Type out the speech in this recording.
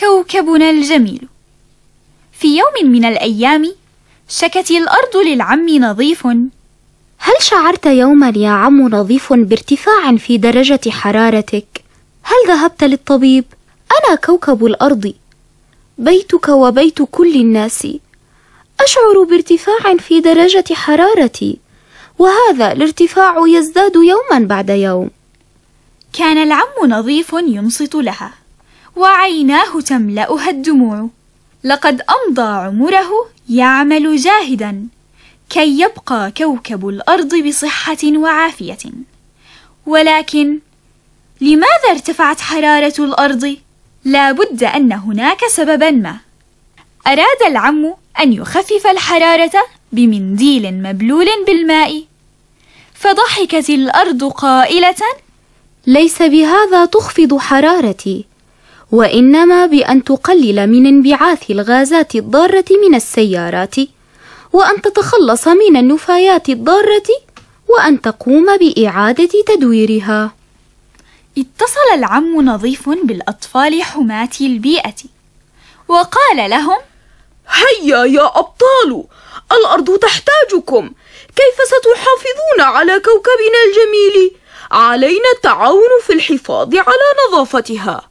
كوكبنا الجميل في يوم من الأيام شكت الأرض للعم نظيف هل شعرت يوما يا عم نظيف بارتفاع في درجة حرارتك؟ هل ذهبت للطبيب؟ أنا كوكب الأرض بيتك وبيت كل الناس أشعر بارتفاع في درجة حرارتي وهذا الارتفاع يزداد يوما بعد يوم كان العم نظيف ينصت لها وعيناه تملأها الدموع لقد أمضى عمره يعمل جاهدا كي يبقى كوكب الأرض بصحة وعافية ولكن لماذا ارتفعت حرارة الأرض؟ لا بد أن هناك سببا ما أراد العم أن يخفف الحرارة بمنديل مبلول بالماء فضحكت الأرض قائلة ليس بهذا تخفض حرارتي وإنما بأن تقلل من انبعاث الغازات الضارة من السيارات وأن تتخلص من النفايات الضارة وأن تقوم بإعادة تدويرها اتصل العم نظيف بالأطفال حماة البيئة وقال لهم هيا يا أبطال الأرض تحتاجكم كيف ستحافظون على كوكبنا الجميل؟ علينا التعاون في الحفاظ على نظافتها